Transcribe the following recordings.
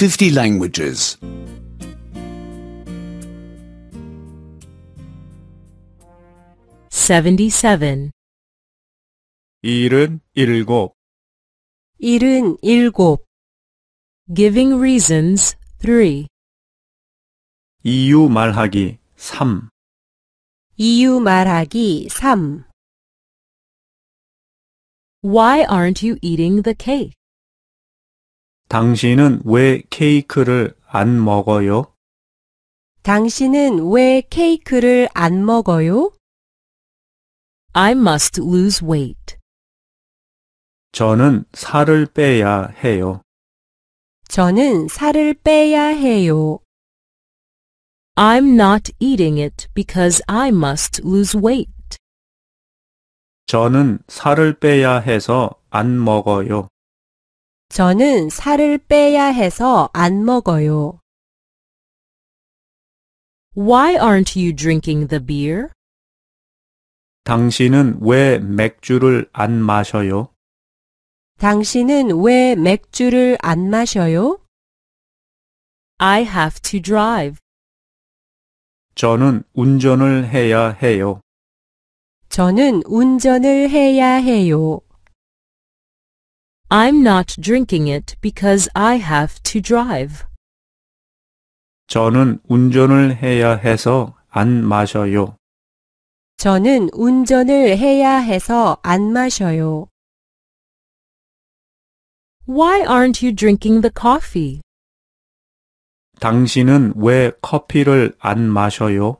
50 languages. 77 일은 일곱. Giving reasons 3 이유 말하기 3 이유 말하기 3 Why aren't you eating the cake? 당신은 왜 케이크를 안 먹어요? 당신은 왜 케이크를 안 먹어요? I must lose weight. 저는 살을 빼야 해요. 저는 살을 빼야 해요. I'm not eating it because I must lose weight. 저는 살을 빼야 해서 안 먹어요. 저는 살을 빼야 해서 안 먹어요. Why aren't you drinking the beer? 당신은 왜 맥주를 안 마셔요? 당신은 왜 맥주를 안 마셔요? I have to drive. 저는 운전을 해야 해요. 저는 운전을 해야 해요. I'm not drinking it because I have to drive. 저는 운전을 해야 해서 안 마셔요. 저는 운전을 해야 해서 안 마셔요. Why aren't you drinking the coffee? 당신은 왜 커피를 안 마셔요?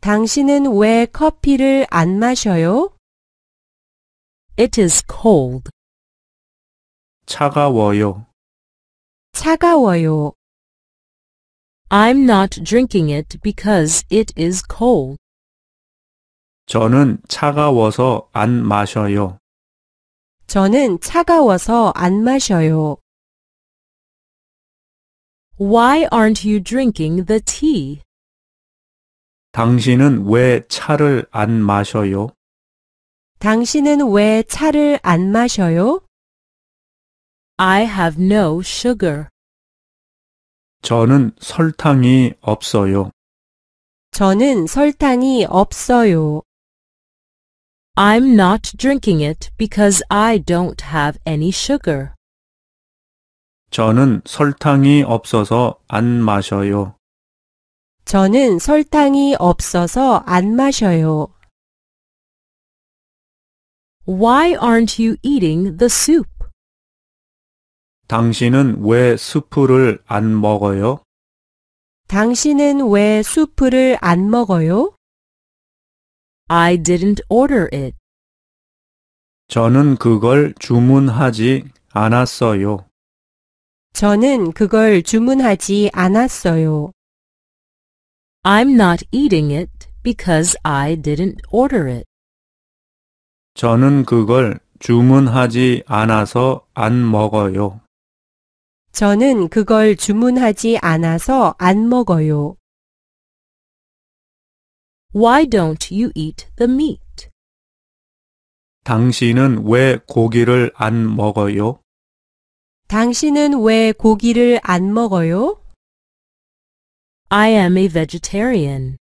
당신은 왜 커피를 안 마셔요? It is cold. 차가워요. 차가워요. I'm not drinking it because it is cold. 저는 차가워서 안 마셔요. 저는 차가워서 안 마셔요. Why aren't you drinking the tea? 당신은 왜 차를 안 마셔요? 당신은 왜 차를 안 마셔요? I have no sugar. 저는 설탕이 없어요. 저는 설탕이 없어요. I'm not drinking it because I don't have any sugar. 저는 설탕이 없어서 안 마셔요. 저는 설탕이 없어서 안 마셔요. Why aren't you eating the soup? 당신은 왜 수프를 안 먹어요? 당신은 왜 수프를 안 먹어요? I didn't order it. 저는 그걸 주문하지 않았어요. 저는 그걸 주문하지 않았어요. I'm not eating it because I didn't order it. 저는 그걸 주문하지 않아서 안 먹어요. 저는 그걸 주문하지 않아서 안 먹어요. Why don't you eat the meat? 당신은 왜 고기를 안 먹어요? 당신은 왜 고기를 안 먹어요? I am a vegetarian.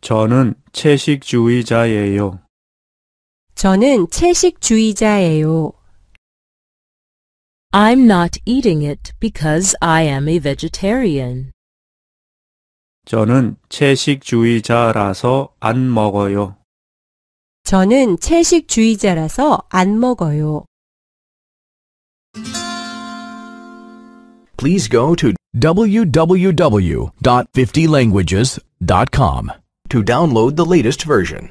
저는 채식주의자예요. 저는 채식주의자예요. I'm not eating it because I am a vegetarian. 저는 채식주의자라서 안 먹어요. 저는 채식주의자라서 안 먹어요. Please go to www.50languages.com to download the latest version.